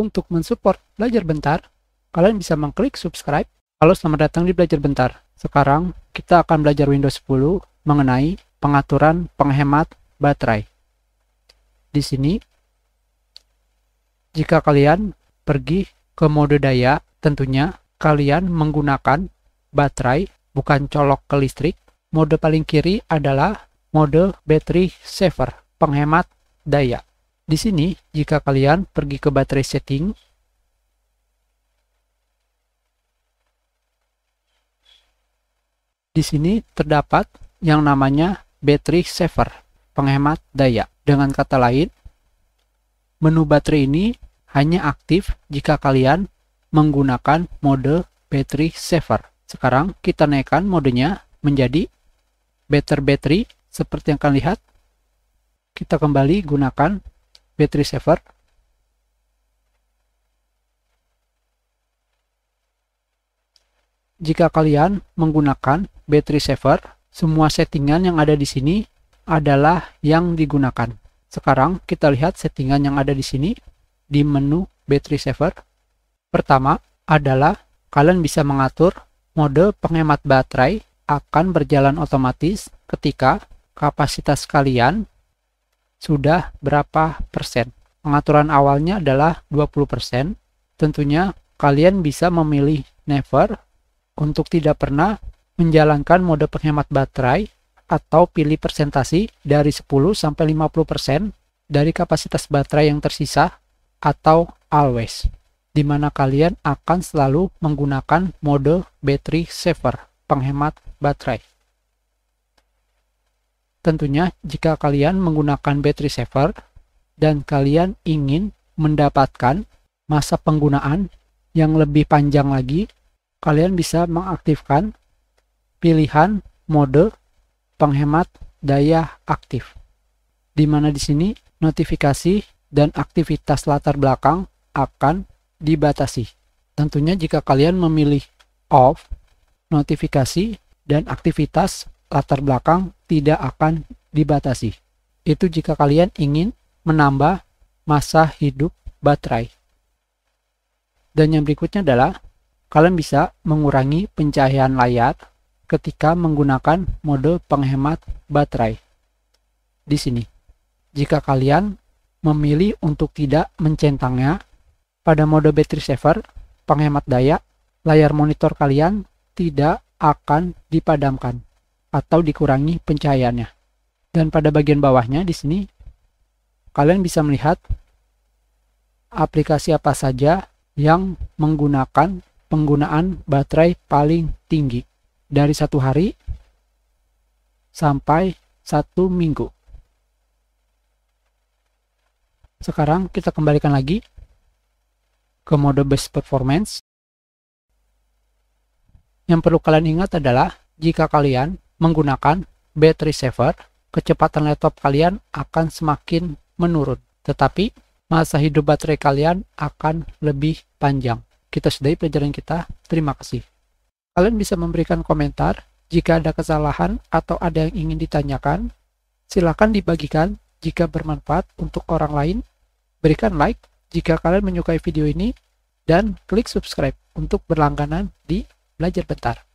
Untuk mensupport Belajar Bentar, kalian bisa mengklik subscribe. Halo, selamat datang di Belajar Bentar. Sekarang kita akan belajar Windows 10 mengenai pengaturan penghemat baterai. Di sini, jika kalian pergi ke mode daya, tentunya kalian menggunakan baterai bukan colok ke listrik. Mode paling kiri adalah mode battery saver, penghemat daya. Di sini, jika kalian pergi ke baterai setting, di sini terdapat yang namanya battery saver, penghemat daya. Dengan kata lain, menu baterai ini hanya aktif jika kalian menggunakan mode battery saver. Sekarang kita naikkan modenya menjadi better battery seperti yang kalian lihat. Kita kembali gunakan battery saver jika kalian menggunakan battery saver, semua settingan yang ada di sini adalah yang digunakan. Sekarang kita lihat settingan yang ada di sini di menu battery saver. Pertama adalah kalian bisa mengatur mode penghemat baterai akan berjalan otomatis ketika kapasitas kalian sudah berapa persen. Pengaturan awalnya adalah 20 persen. Tentunya kalian bisa memilih never untuk tidak pernah menjalankan mode penghemat baterai atau pilih persentasi dari 10 sampai 50 persen dari kapasitas baterai yang tersisa atau always di mana kalian akan selalu menggunakan mode battery saver, penghemat baterai. Tentunya jika kalian menggunakan battery saver dan kalian ingin mendapatkan masa penggunaan yang lebih panjang lagi, kalian bisa mengaktifkan pilihan mode penghemat daya aktif. Di mana di sini notifikasi dan aktivitas latar belakang akan dibatasi. Tentunya jika kalian memilih off notifikasi dan aktivitas latar belakang tidak akan dibatasi. Itu jika kalian ingin menambah masa hidup baterai. Dan yang berikutnya adalah kalian bisa mengurangi pencahayaan layar ketika menggunakan mode penghemat baterai. Di sini, jika kalian memilih untuk tidak mencentangnya pada mode battery saver, penghemat daya, layar monitor kalian tidak akan dipadamkan atau dikurangi pencahayaannya. Dan pada bagian bawahnya di sini kalian bisa melihat aplikasi apa saja yang menggunakan penggunaan baterai paling tinggi dari satu hari sampai satu minggu. Sekarang kita kembalikan lagi ke mode best performance. Yang perlu kalian ingat adalah jika kalian menggunakan battery saver, kecepatan laptop kalian akan semakin menurun. Tetapi masa hidup baterai kalian akan lebih panjang. Kita sudahi pelajaran kita. Terima kasih. Kalian bisa memberikan komentar jika ada kesalahan atau ada yang ingin ditanyakan. Silakan dibagikan jika bermanfaat untuk orang lain. Berikan like jika kalian menyukai video ini dan klik subscribe untuk berlangganan di Belajar Bentar.